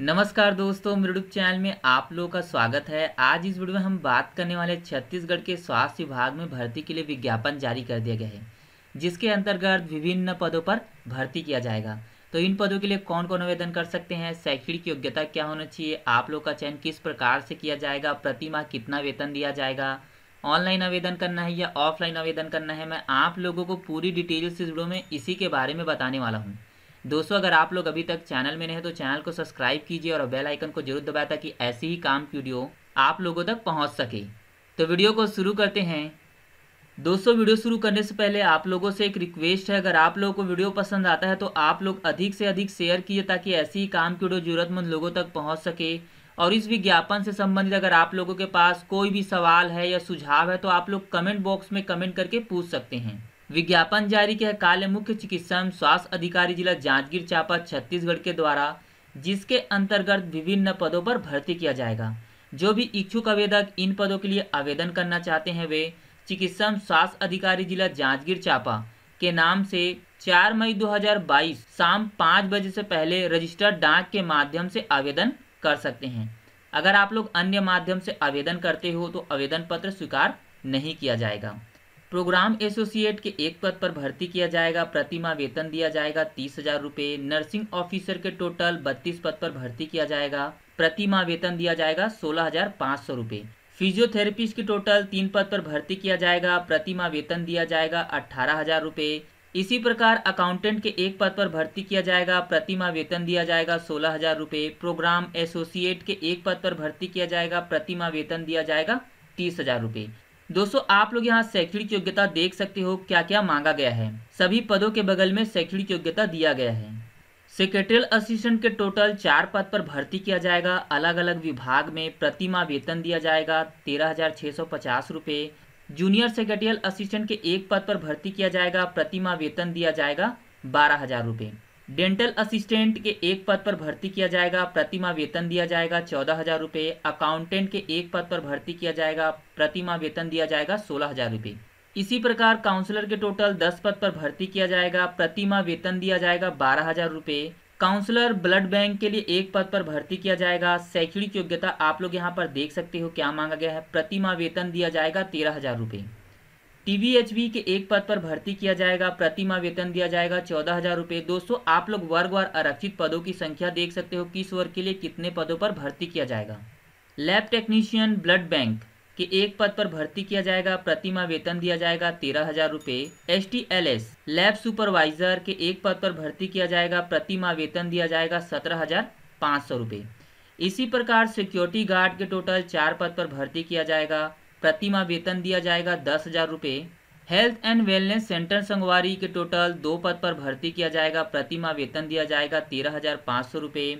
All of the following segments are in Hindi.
नमस्कार दोस्तों यूट्यूब चैनल में आप लोगों का स्वागत है आज इस वीडियो में हम बात करने वाले छत्तीसगढ़ के स्वास्थ्य विभाग में भर्ती के लिए विज्ञापन जारी कर दिया गया है जिसके अंतर्गत विभिन्न पदों पर भर्ती किया जाएगा तो इन पदों के लिए कौन कौन आवेदन कर सकते हैं शैक्षणिक की योग्यता क्या होना चाहिए आप लोग का चयन किस प्रकार से किया जाएगा प्रति माह कितना वेतन दिया जाएगा ऑनलाइन आवेदन करना है या ऑफलाइन आवेदन करना है मैं आप लोगों को पूरी डिटेल्स इस वीडियो में इसी के बारे में बताने वाला हूँ दोस्तों अगर आप लोग अभी तक चैनल में नहीं है तो चैनल को सब्सक्राइब कीजिए और बेल आइकन को जरूर दबाए ताकि ऐसी ही काम की वीडियो आप लोगों तक पहुंच सके तो वीडियो को शुरू करते हैं दोस्तों वीडियो शुरू करने से पहले आप लोगों से एक रिक्वेस्ट है अगर आप लोगों को वीडियो पसंद आता है तो आप लोग अधिक से अधिक शेयर कीजिए ताकि ऐसी ही काम की वीडियो जरूरतमंद लोगों तक पहुँच सके और इस विज्ञापन से संबंधित अगर आप लोगों के पास कोई भी सवाल है या सुझाव है तो आप लोग कमेंट बॉक्स में कमेंट करके पूछ सकते हैं विज्ञापन जारी किया काले मुख्य चिकित्सा एवं स्वास्थ्य अधिकारी जिला जांजगीर चांपा छत्तीसगढ़ के द्वारा जिसके अंतर्गत विभिन्न पदों पर भर्ती किया जाएगा जो भी इच्छुक आवेदक इन पदों के लिए आवेदन करना चाहते हैं वे चिकित्सा एवं स्वास्थ्य अधिकारी जिला जांजगीर चांपा के नाम से 4 मई 2022 शाम 5 बजे से पहले रजिस्टर डाक के माध्यम से आवेदन कर सकते हैं अगर आप लोग अन्य माध्यम से आवेदन करते हो तो आवेदन पत्र स्वीकार नहीं किया जाएगा प्रोग्राम एसोसिएट के एक पद पर भर्ती किया जाएगा प्रतिमा वेतन दिया जाएगा तीस हजार रुपये नर्सिंग ऑफिसर के टोटल बत्तीस पद पर भर्ती किया जाएगा प्रतिमा वेतन दिया जाएगा सोलह हजार पाँच सौ रुपये फिजियोथेरेपिस्ट के टोटल तीन पद पर भर्ती किया जाएगा प्रतिमा वेतन दिया जाएगा अठारह हजार रुपये इसी प्रकार अकाउंटेंट के एक पद पर भर्ती किया जाएगा प्रतिमा वेतन दिया जाएगा सोलह हजार रुपये प्रोग्राम एसोसिएट के एक पद पर भर्ती किया जाएगा प्रतिमा वेतन दिया जाएगा तीस हजार रुपये दोस्तों आप लोग यहाँ शैक्षणिक योग्यता देख सकते हो क्या क्या मांगा गया है सभी पदों के बगल में शैक्षणिक योग्यता दिया गया है सेक्रेटरियल असिस्टेंट के टोटल चार पद पर भर्ती किया जाएगा अलग अलग विभाग में प्रतिमा वेतन दिया जाएगा तेरह हज़ार छह सौ पचास रूपए जूनियर सेक्रेटरियल असिस्टेंट के एक पद पर भर्ती किया जाएगा प्रतिमा वेतन दिया जाएगा बारह हज़ार रुपये डेंटल असिस्टेंट के एक पद पर भर्ती किया जाएगा प्रतिमा वेतन दिया जाएगा चौदह हज़ार रुपये अकाउंटेंट के एक पद पर भर्ती किया जाएगा प्रतिमा वेतन दिया जाएगा सोलह हज़ार रुपये इसी प्रकार काउंसलर के टोटल दस पद पर भर्ती किया जाएगा प्रतिमा वेतन दिया जाएगा बारह हज़ार रुपये काउंसलर ब्लड बैंक के लिए एक पद पर भर्ती किया जाएगा शैक्षणिक योग्यता आप लोग यहाँ पर देख सकते हो क्या मांगा गया है प्रतिमा वेतन दिया जाएगा तेरह हज़ार रुपये टीबीएचबी के एक पद पर भर्ती किया जाएगा प्रतिमा वेतन दिया जाएगा चौदह हजार रूपए दोस्तों आप लोग वर्ग और आरक्षित पदों की संख्या देख सकते हो किस वर्ग के लिए कितने पदों पर भर्ती किया जाएगा लैब टेक्नीशियन ब्लड बैंक के एक पद पर भर्ती किया जाएगा प्रतिमा वेतन दिया जाएगा तेरह हजार रूपए S T L S lab supervisor के एक पद पर भर्ती किया जाएगा प्रतिमा वेतन दिया जाएगा सत्रह हजार पाँच सौ रुपये इसी प्रकार सिक्योरिटी गार्ड के टोटल चार पद पर भर्ती किया जाएगा प्रतिमा वेतन दिया जाएगा दस हज़ार रुपये हेल्थ एंड वेलनेस सेंटर संगवारी के टोटल दो पद पर भर्ती किया जाएगा प्रतिमा वेतन दिया जाएगा तेरह हज़ार पाँच सौ रुपये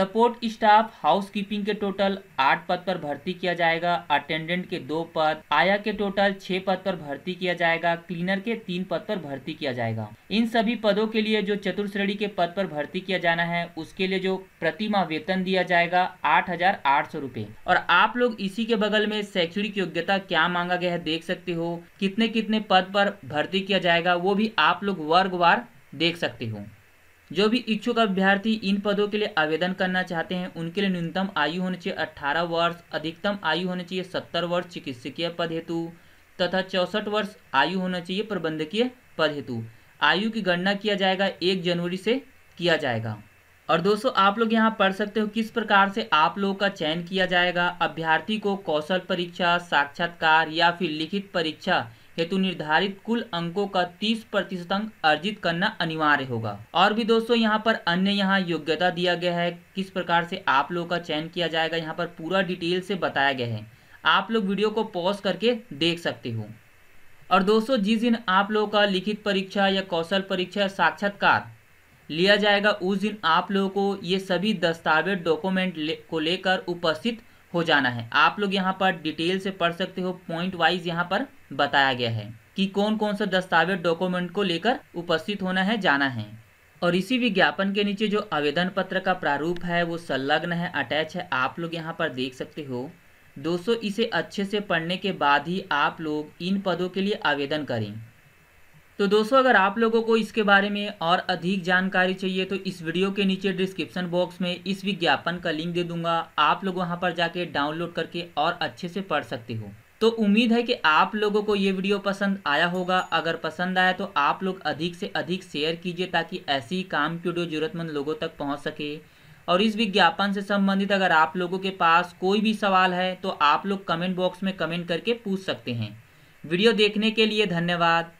सपोर्ट स्टाफ हाउस कीपिंग के टोटल आठ पद पर भर्ती किया जाएगा अटेंडेंट के दो पद आया के टोटल छह पद पर भर्ती किया जाएगा क्लीनर के तीन पद पर भर्ती किया जाएगा इन सभी पदों के लिए जो चतुर्श्रेणी के पद पर भर्ती किया जाना है उसके लिए जो प्रतिमा वेतन दिया जाएगा आठ हजार आठ सौ रूपए और आप लोग इसी के बगल में शैक्षणिक योग्यता क्या मांगा गया है देख सकते हो कितने कितने पद पर भर्ती किया जाएगा वो भी आप लोग वर्गवार देख सकते हो जो भी इच्छुक अभ्यर्थी इन पदों के लिए आवेदन करना चाहते हैं उनके लिए न्यूनतम आयु होनी चाहिए अट्ठारह वर्ष अधिकतम आयु होनी चाहिए सत्तर वर्ष चिकित्सकीय पद हेतु तथा चौंसठ वर्ष आयु होना चाहिए प्रबंधकीय पद हेतु आयु की गणना किया जाएगा एक जनवरी से किया जाएगा और दोस्तों आप लोग यहाँ पढ़ सकते हो किस प्रकार से आप लोगों का चयन किया जाएगा अभ्यर्थी को कौशल परीक्षा साक्षात्कार या फिर लिखित परीक्षा हेतु निर्धारित कुल अंकों का 30 प्रतिशत अंक अर्जित करना अनिवार्य होगा और भी दोस्तों यहाँ पर अन्य यहाँ योग्यता दिया गया है किस प्रकार से आप लोगों का चयन किया जाएगा यहाँ पर पूरा डिटेल से बताया गया है आप लोग वीडियो को पॉज करके देख सकते हो और दोस्तों जिस दिन आप लोगों का लिखित परीक्षा या कौशल परीक्षा साक्षात्कार लिया जाएगा उस दिन आप लोगों को ये सभी दस्तावेज डॉक्यूमेंट को लेकर उपस्थित हो जाना है आप लोग यहाँ पर डिटेल से पढ़ सकते हो पॉइंट वाइज यहाँ पर बताया गया है कि कौन कौन सा दस्तावेज डॉक्यूमेंट को लेकर उपस्थित होना है जाना है और इसी विज्ञापन के नीचे जो आवेदन पत्र का प्रारूप है वो संलग्न है अटैच है आप लोग यहाँ पर देख सकते हो दोस्तों इसे अच्छे से पढ़ने के बाद ही आप लोग इन पदों के लिए आवेदन करें तो दोस्तों अगर आप लोगों को इसके बारे में और अधिक जानकारी चाहिए तो इस वीडियो के नीचे डिस्क्रिप्शन बॉक्स में इस विज्ञापन का लिंक दे दूंगा आप लोग वहां पर जाके डाउनलोड करके और अच्छे से पढ़ सकते हो तो उम्मीद है कि आप लोगों को ये वीडियो पसंद आया होगा अगर पसंद आया तो आप लोग अधिक से अधिक शेयर कीजिए ताकि ऐसी ही काम की वीडियो जरूरतमंद लोगों तक पहुँच सके और इस विज्ञापन से संबंधित अगर आप लोगों के पास कोई भी सवाल है तो आप लोग कमेंट बॉक्स में कमेंट करके पूछ सकते हैं वीडियो देखने के लिए धन्यवाद